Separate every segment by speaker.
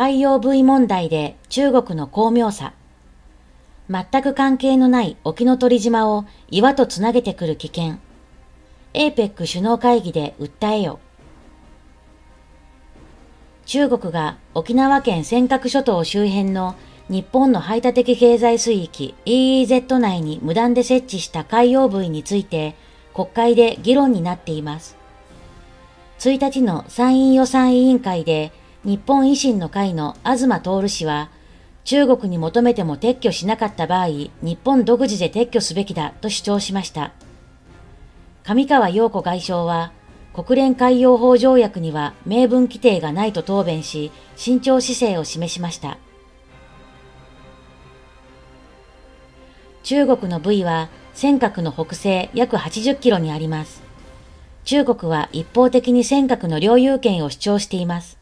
Speaker 1: 海洋部位問題で中国の巧妙さ。全く関係のない沖ノ鳥島を岩とつなげてくる危険。APEC 首脳会議で訴えよ。中国が沖縄県尖閣諸島周辺の日本の排他的経済水域 EEZ 内に無断で設置した海洋部位について国会で議論になっています。1日の参院予算委員会で日本維新の会の東徹氏は、中国に求めても撤去しなかった場合、日本独自で撤去すべきだと主張しました。上川陽子外相は、国連海洋法条約には明文規定がないと答弁し、慎重姿勢を示しました。中国の部位は、尖閣の北西約80キロにあります。中国は一方的に尖閣の領有権を主張しています。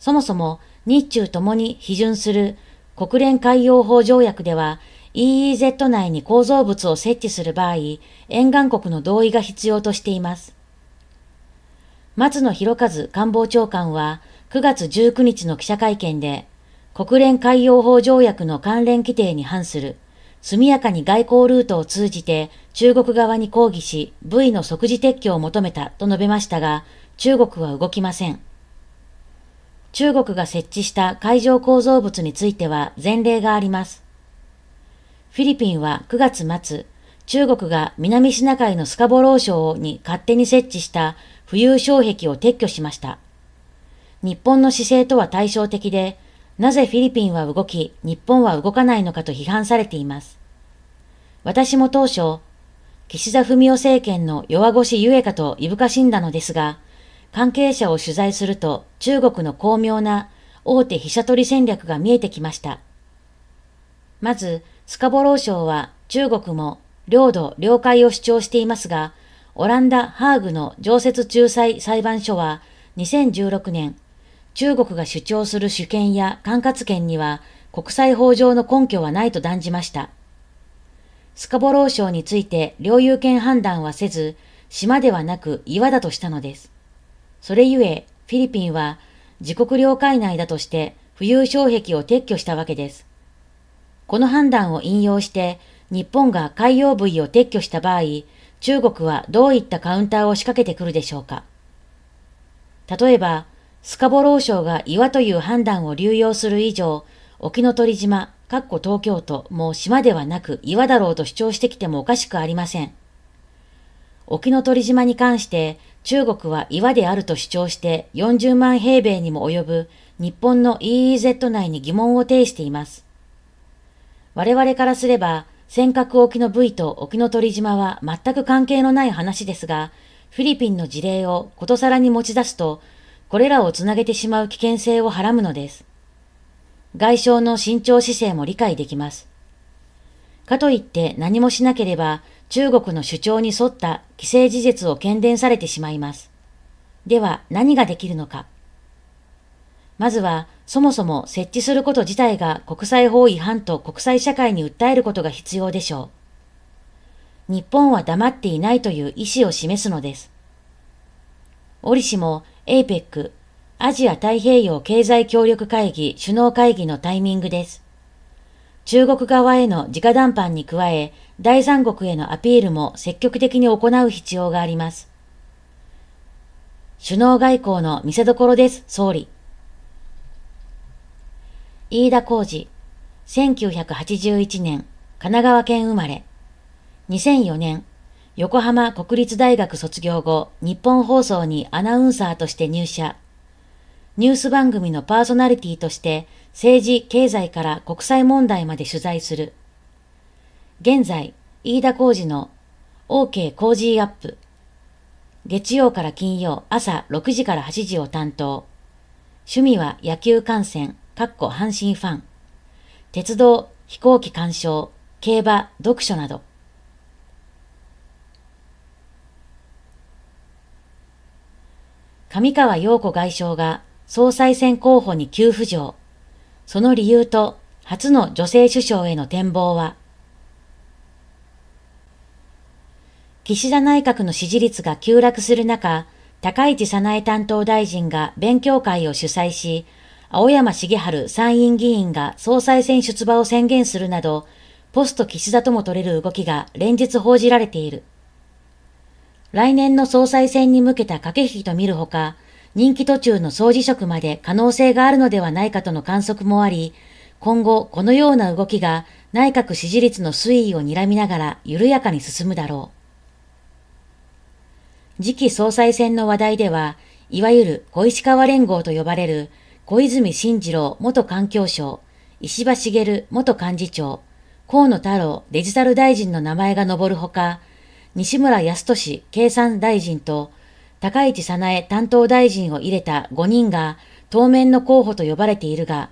Speaker 1: そもそも日中ともに批准する国連海洋法条約では EEZ 内に構造物を設置する場合、沿岸国の同意が必要としています。松野博一官房長官は9月19日の記者会見で、国連海洋法条約の関連規定に反する、速やかに外交ルートを通じて中国側に抗議し、部位の即時撤去を求めたと述べましたが、中国は動きません。中国が設置した海上構造物については前例があります。フィリピンは9月末、中国が南シナ海のスカボロー礁に勝手に設置した浮遊障壁を撤去しました。日本の姿勢とは対照的で、なぜフィリピンは動き、日本は動かないのかと批判されています。私も当初、岸田文雄政権の弱腰ゆえかといぶかしんだのですが、関係者を取材すると中国の巧妙な大手飛車取り戦略が見えてきました。まず、スカボロー省は中国も領土、領海を主張していますが、オランダ・ハーグの常設仲裁裁判所は2016年、中国が主張する主権や管轄権には国際法上の根拠はないと断じました。スカボロー省について領有権判断はせず、島ではなく岩だとしたのです。それゆえ、フィリピンは自国領海内だとして浮遊障壁を撤去したわけです。この判断を引用して、日本が海洋部位を撤去した場合、中国はどういったカウンターを仕掛けてくるでしょうか。例えば、スカボロー省が岩という判断を流用する以上、沖ノ鳥島、かっこ東京都も島ではなく岩だろうと主張してきてもおかしくありません。沖ノ鳥島に関して中国は岩であると主張して40万平米にも及ぶ日本の EEZ 内に疑問を呈しています。我々からすれば尖閣沖の部位と沖ノ鳥島は全く関係のない話ですが、フィリピンの事例をことさらに持ち出すと、これらをつなげてしまう危険性をはらむのです。外相の慎重姿勢も理解できます。かといって何もしなければ中国の主張に沿った既成事実を喧伝されてしまいます。では何ができるのか。まずはそもそも設置すること自体が国際法違反と国際社会に訴えることが必要でしょう。日本は黙っていないという意思を示すのです。折しも APEC アジア太平洋経済協力会議首脳会議のタイミングです。中国側への直談判に加え、第三国へのアピールも積極的に行う必要があります。首脳外交の見せどころです、総理。飯田浩二、1981年、神奈川県生まれ。2004年、横浜国立大学卒業後、日本放送にアナウンサーとして入社。ニュース番組のパーソナリティとして、政治、経済から国際問題まで取材する。現在、飯田浩事の OK 工事アップ。月曜から金曜朝6時から8時を担当。趣味は野球観戦、かっこ阪神ファン。鉄道、飛行機鑑賞、競馬、読書など。上川陽子外相が総裁選候補に急浮上。その理由と初の女性首相への展望は、岸田内閣の支持率が急落する中、高市早苗担当大臣が勉強会を主催し、青山茂春参院議員が総裁選出馬を宣言するなど、ポスト岸田とも取れる動きが連日報じられている。来年の総裁選に向けた駆け引きと見るほか、任期途中の総辞職まで可能性があるのではないかとの観測もあり、今後このような動きが内閣支持率の推移を睨みながら緩やかに進むだろう。次期総裁選の話題では、いわゆる小石川連合と呼ばれる小泉進次郎元環境省、石破茂元幹事長、河野太郎デジタル大臣の名前が上るほか、西村康稔経産大臣と高市早苗担当大臣を入れた5人が当面の候補と呼ばれているが、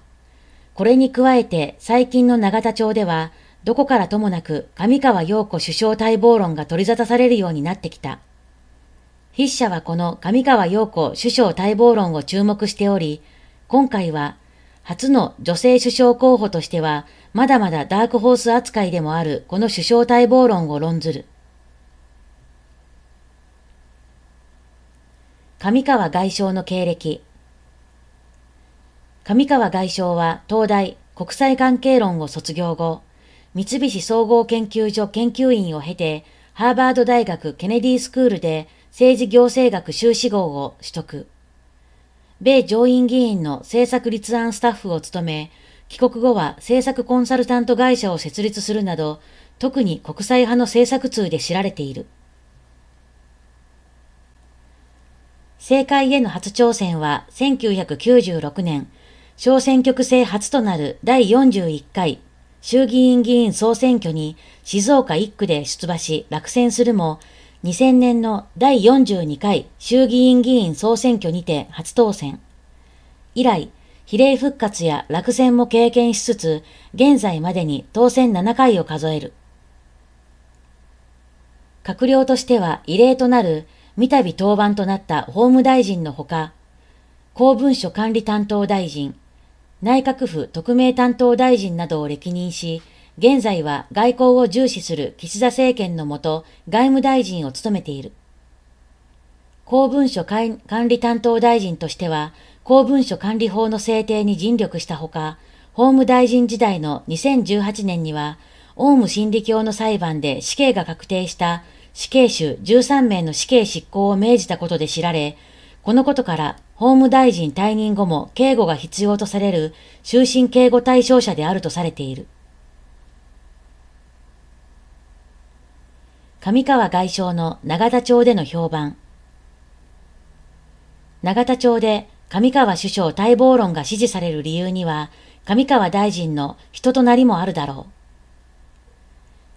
Speaker 1: これに加えて最近の永田町では、どこからともなく上川陽子首相待望論が取り沙汰されるようになってきた。筆者はこの上川陽子首相待望論を注目しており、今回は初の女性首相候補としては、まだまだダークホース扱いでもあるこの首相待望論を論ずる。上川外相の経歴。上川外相は東大国際関係論を卒業後、三菱総合研究所研究員を経て、ハーバード大学ケネディスクールで政治行政学修士号を取得。米上院議員の政策立案スタッフを務め、帰国後は政策コンサルタント会社を設立するなど、特に国際派の政策通で知られている。政界への初挑戦は1996年、小選挙区制初となる第41回衆議院議員総選挙に静岡1区で出馬し落選するも、2000年の第42回衆議院議員総選挙にて初当選。以来、比例復活や落選も経験しつつ、現在までに当選7回を数える。閣僚としては異例となる三度登板となった法務大臣のほか、公文書管理担当大臣、内閣府特命担当大臣などを歴任し、現在は外交を重視する岸田政権のもと外務大臣を務めている。公文書管理担当大臣としては、公文書管理法の制定に尽力したほか、法務大臣時代の2018年には、オウム真理教の裁判で死刑が確定した死刑囚13名の死刑執行を命じたことで知られ、このことから法務大臣退任後も警護が必要とされる終身警護対象者であるとされている。上川外相の永田町での評判。永田町で上川首相待望論が支持される理由には、上川大臣の人となりもあるだろう。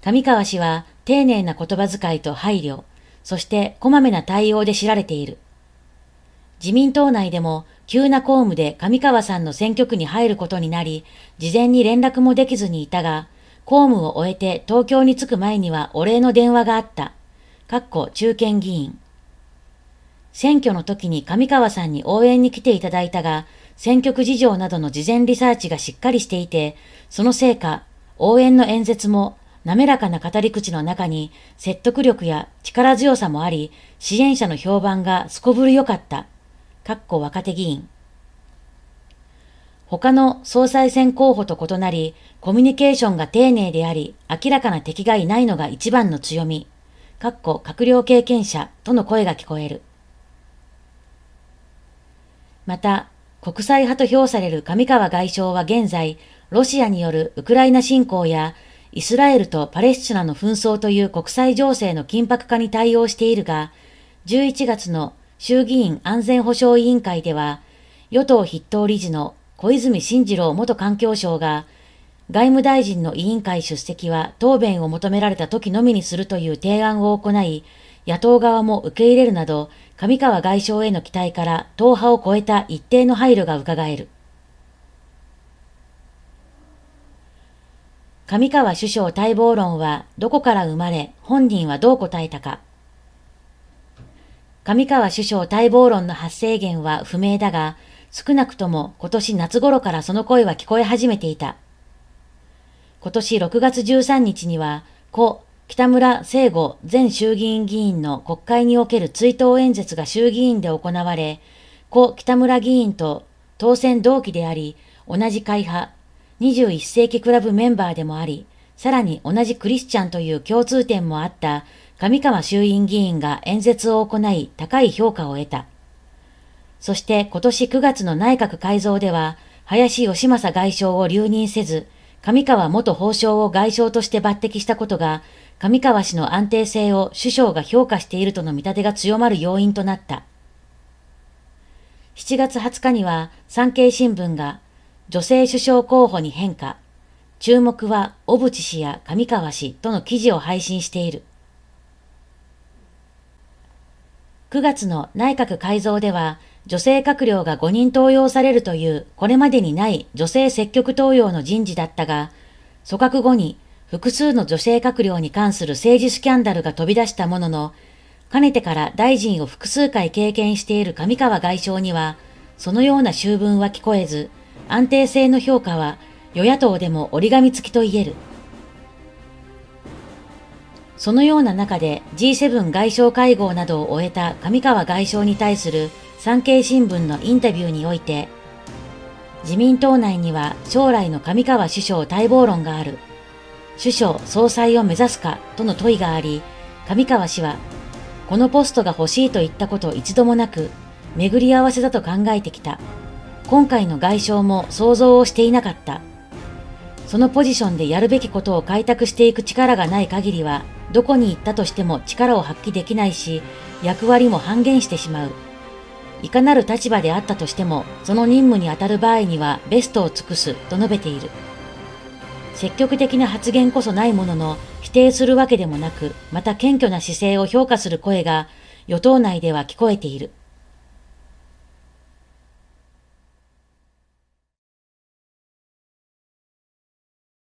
Speaker 1: 上川氏は丁寧な言葉遣いと配慮、そしてこまめな対応で知られている。自民党内でも急な公務で上川さんの選挙区に入ることになり、事前に連絡もできずにいたが、公務を終えて東京に着く前にはお礼の電話があった。かっこ中堅議員。選挙の時に上川さんに応援に来ていただいたが、選挙区事情などの事前リサーチがしっかりしていて、そのせいか、応援の演説も滑らかな語り口の中に説得力や力強さもあり、支援者の評判がすこぶる良かった。かっこ若手議員。他の総裁選候補と異なり、コミュニケーションが丁寧であり、明らかな敵がいないのが一番の強み。かっこ閣僚経験者との声が聞こえる。また、国際派と評される上川外相は現在、ロシアによるウクライナ侵攻やイスラエルとパレスチナの紛争という国際情勢の緊迫化に対応しているが、11月の衆議院安全保障委員会では、与党筆頭理事の小泉進次郎元環境省が、外務大臣の委員会出席は答弁を求められた時のみにするという提案を行い、野党側も受け入れるなど、上川外相への期待から党派を超えた一定の配慮が伺える。上川首相待望論はどこから生まれ、本人はどう答えたか。上川首相待望論の発生源は不明だが、少なくとも今年夏頃からその声は聞こえ始めていた。今年6月13日には、故北村聖吾前衆議院議員の国会における追悼演説が衆議院で行われ、故北村議員と当選同期であり、同じ会派21世紀クラブメンバーでもあり、さらに同じクリスチャンという共通点もあった上川衆院議員が演説を行い高い評価を得た。そして今年9月の内閣改造では、林義正外相を留任せず、上川元法相を外相として抜擢したことが、上川氏の安定性を首相が評価しているとの見立てが強まる要因となった。7月20日には産経新聞が女性首相候補に変化。注目は小渕氏や上川氏との記事を配信している。9月の内閣改造では、女性閣僚が5人登用されるというこれまでにない女性積極登用の人事だったが、組閣後に複数の女性閣僚に関する政治スキャンダルが飛び出したものの、かねてから大臣を複数回経験している上川外相には、そのような習文は聞こえず、安定性の評価は与野党でも折り紙付きと言える。そのような中で G7 外相会合などを終えた上川外相に対する産経新聞のインタビューにおいて、自民党内には将来の上川首相待望論がある。首相総裁を目指すかとの問いがあり、上川氏は、このポストが欲しいと言ったこと一度もなく、巡り合わせだと考えてきた今回の外相も想像をしていなかった。そのポジションでやるべきことを開拓していく力がない限りは、どこに行ったとしても力を発揮できないし、役割も半減してしまう。いかなる立場であったとしても、その任務に当たる場合にはベストを尽くすと述べている。積極的な発言こそないものの、否定するわけでもなく、また謙虚な姿勢を評価する声が、与党内では聞こえている。